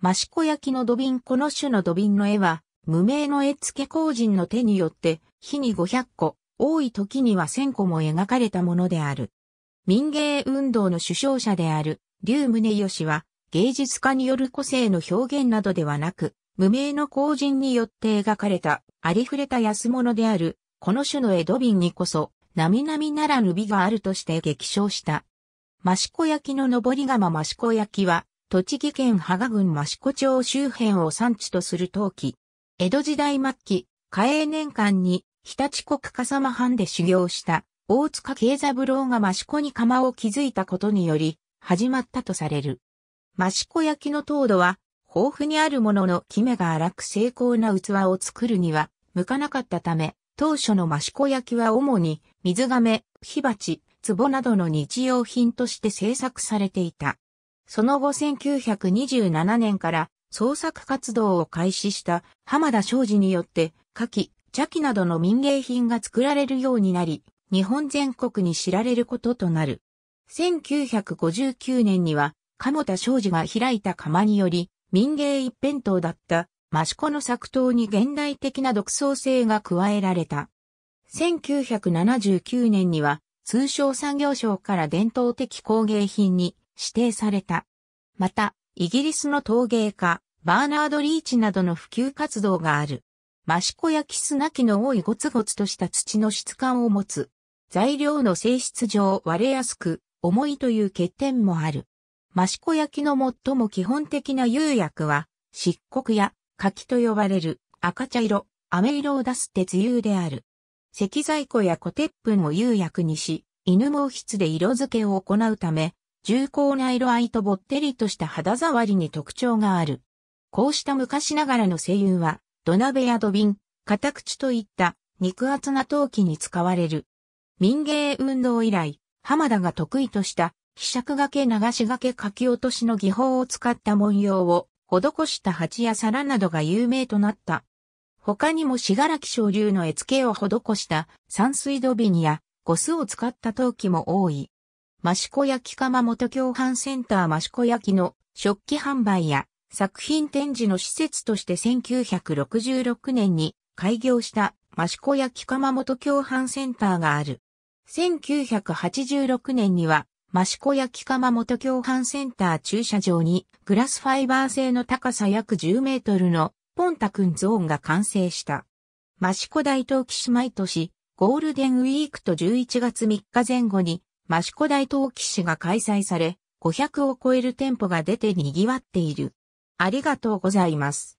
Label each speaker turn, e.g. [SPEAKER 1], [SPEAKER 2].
[SPEAKER 1] 益子焼の土瓶この種の土瓶の絵は、無名の絵付け工人の手によって、日に500個、多い時には1000個も描かれたものである。民芸運動の首相者である、竜宗義は、芸術家による個性の表現などではなく、無名の工人によって描かれた、ありふれた安物である、この種の江戸瓶にこそ、並々ならぬ美があるとして激賞した。益子焼の上り釜益子焼は、栃木県芳賀郡益子町周辺を産地とする陶器。江戸時代末期、嘉永年間に日立国笠間藩で修行した大塚慶三郎が益子に釜を築いたことにより始まったとされる。益子焼の糖度は豊富にあるもののキメが荒く精巧な器を作るには向かなかったため、当初の益子焼は主に水亀、火鉢、壺などの日用品として製作されていた。その後1927年から創作活動を開始した浜田昌司によって、夏季、茶器などの民芸品が作られるようになり、日本全国に知られることとなる。1959年には、鴨田昌司が開いた窯により、民芸一辺倒だった、益子の作刀に現代的な独創性が加えられた。1979年には、通商産業省から伝統的工芸品に指定された。また、イギリスの陶芸家、バーナード・リーチなどの普及活動がある。シコやキスなきの多いゴツゴツとした土の質感を持つ。材料の性質上割れやすく、重いという欠点もある。マシコ焼の最も基本的な釉薬は、漆黒や柿と呼ばれる赤茶色、飴色を出す鉄釉である。石材粉やコテップンを釉薬にし、犬毛筆で色付けを行うため、重厚な色合いとぼってりとした肌触りに特徴がある。こうした昔ながらの声優は、土鍋や土瓶、片口といった肉厚な陶器に使われる。民芸運動以来、浜田が得意とした、希釈掛け流し掛け書き落としの技法を使った文様を施した鉢や皿などが有名となった。他にもらき昇流の絵付けを施した山水土瓶や五須を使った陶器も多い。益子焼釜元共犯センター益子焼の食器販売や作品展示の施設として1966年に開業した益子焼釜元共犯センターがある。1986年には益子焼釜元共犯センター駐車場にグラスファイバー製の高さ約10メートルのポンタ君ゾーンが完成した。益子大東岸毎年ゴールデンウィークと11月3日前後に益子大陶器市が開催され、500を超える店舗が出て賑わっている。ありがとうございます。